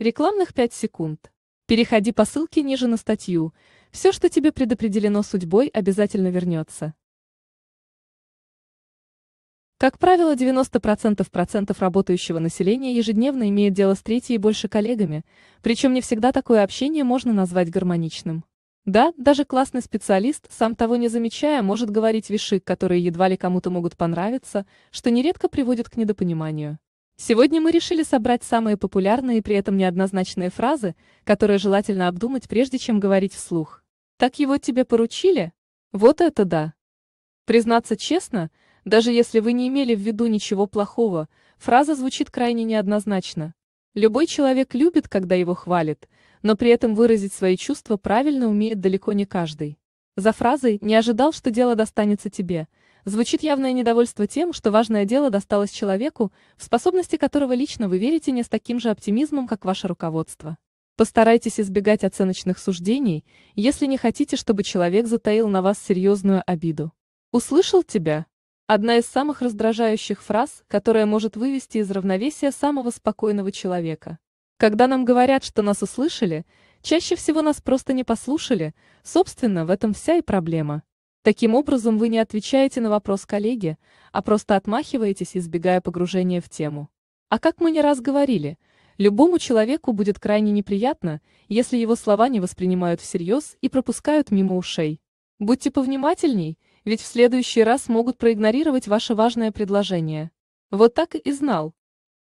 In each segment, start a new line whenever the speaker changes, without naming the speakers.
Рекламных 5 секунд. Переходи по ссылке ниже на статью. Все, что тебе предопределено судьбой, обязательно вернется. Как правило, 90% процентов работающего населения ежедневно имеет дело с третьей и больше коллегами, причем не всегда такое общение можно назвать гармоничным. Да, даже классный специалист, сам того не замечая, может говорить виши, которые едва ли кому-то могут понравиться, что нередко приводит к недопониманию. Сегодня мы решили собрать самые популярные и при этом неоднозначные фразы, которые желательно обдумать, прежде чем говорить вслух. Так его тебе поручили? Вот это да! Признаться честно, даже если вы не имели в виду ничего плохого, фраза звучит крайне неоднозначно. Любой человек любит, когда его хвалят, но при этом выразить свои чувства правильно умеет далеко не каждый. За фразой «не ожидал, что дело достанется тебе» – звучит явное недовольство тем, что важное дело досталось человеку, в способности которого лично вы верите не с таким же оптимизмом, как ваше руководство. Постарайтесь избегать оценочных суждений, если не хотите, чтобы человек затаил на вас серьезную обиду. «Услышал тебя» – одна из самых раздражающих фраз, которая может вывести из равновесия самого спокойного человека. Когда нам говорят, что нас услышали, чаще всего нас просто не послушали, собственно, в этом вся и проблема – Таким образом, вы не отвечаете на вопрос коллеги, а просто отмахиваетесь, избегая погружения в тему. А как мы не раз говорили, любому человеку будет крайне неприятно, если его слова не воспринимают всерьез и пропускают мимо ушей. Будьте повнимательней, ведь в следующий раз могут проигнорировать ваше важное предложение. Вот так и знал.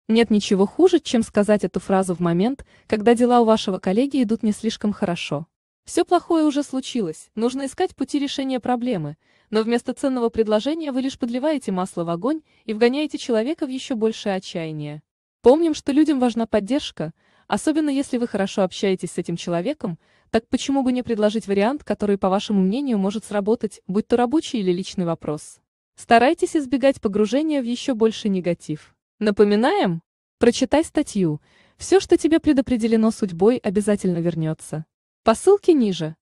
Нет ничего хуже, чем сказать эту фразу в момент, когда дела у вашего коллеги идут не слишком хорошо. Все плохое уже случилось, нужно искать пути решения проблемы, но вместо ценного предложения вы лишь подливаете масло в огонь и вгоняете человека в еще большее отчаяние. Помним, что людям важна поддержка, особенно если вы хорошо общаетесь с этим человеком, так почему бы не предложить вариант, который, по вашему мнению, может сработать, будь то рабочий или личный вопрос. Старайтесь избегать погружения в еще больше негатив. Напоминаем? Прочитай статью. Все, что тебе предопределено судьбой, обязательно вернется по ссылке ниже